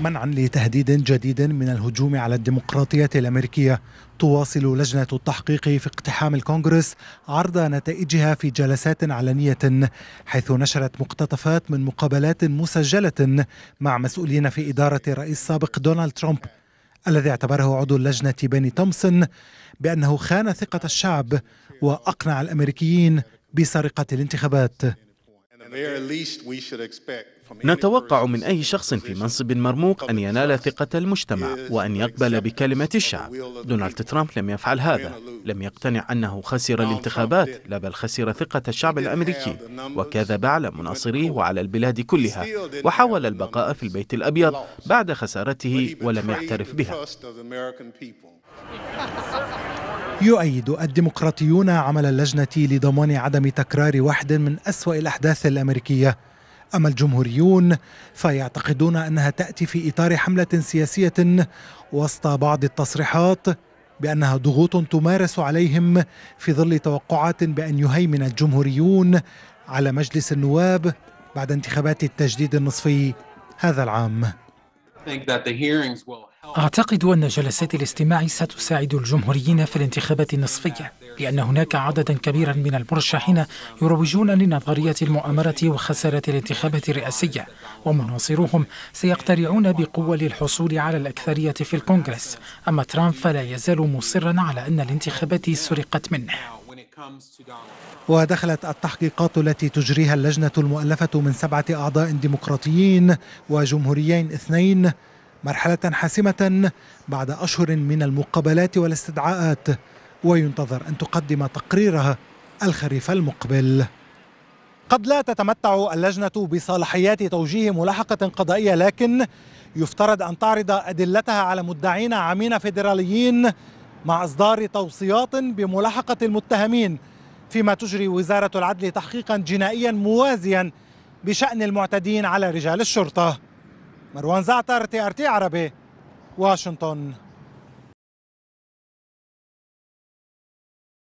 منعا لتهديد جديد من الهجوم على الديمقراطية الأمريكية تواصل لجنة التحقيق في اقتحام الكونغرس عرض نتائجها في جلسات علنية حيث نشرت مقتطفات من مقابلات مسجلة مع مسؤولين في إدارة الرئيس السابق دونالد ترامب الذي اعتبره عضو اللجنة بيني تومسون بأنه خان ثقة الشعب وأقنع الأمريكيين بسرقة الانتخابات. نتوقع من أي شخص في منصب مرموق أن ينال ثقة المجتمع وأن يقبل بكلمة الشعب دونالد ترامب لم يفعل هذا لم يقتنع أنه خسر الانتخابات لا بل خسر ثقة الشعب الأمريكي وكذب على مناصريه وعلى البلاد كلها وحاول البقاء في البيت الأبيض بعد خسارته ولم يعترف بها يؤيد الديمقراطيون عمل اللجنة لضمان عدم تكرار واحد من أسوأ الأحداث الأمريكية أما الجمهوريون فيعتقدون أنها تأتي في إطار حملة سياسية وسط بعض التصريحات بأنها ضغوط تمارس عليهم في ظل توقعات بأن يهيمن الجمهوريون على مجلس النواب بعد انتخابات التجديد النصفي هذا العام. أعتقد أن جلسات الاستماع ستساعد الجمهوريين في الانتخابات النصفية لأن هناك عددا كبيرا من المرشحين يروجون لنظرية المؤامرة وخسارة الانتخابات الرئاسية ومناصروهم سيقترعون بقوة للحصول على الأكثرية في الكونغرس أما ترامب فلا يزال مصرا على أن الانتخابات سرقت منه ودخلت التحقيقات التي تجريها اللجنة المؤلفة من سبعة أعضاء ديمقراطيين وجمهوريين اثنين مرحلة حاسمة بعد أشهر من المقابلات والاستدعاءات وينتظر أن تقدم تقريرها الخريف المقبل قد لا تتمتع اللجنة بصلاحيات توجيه ملاحقة قضائية لكن يفترض أن تعرض أدلتها على مدعين عامين فيدراليين مع إصدار توصيات بملاحقة المتهمين فيما تجري وزارة العدل تحقيقا جنائيا موازيا بشأن المعتدين على رجال الشرطة مروان زعتر تي ار تي عربي واشنطن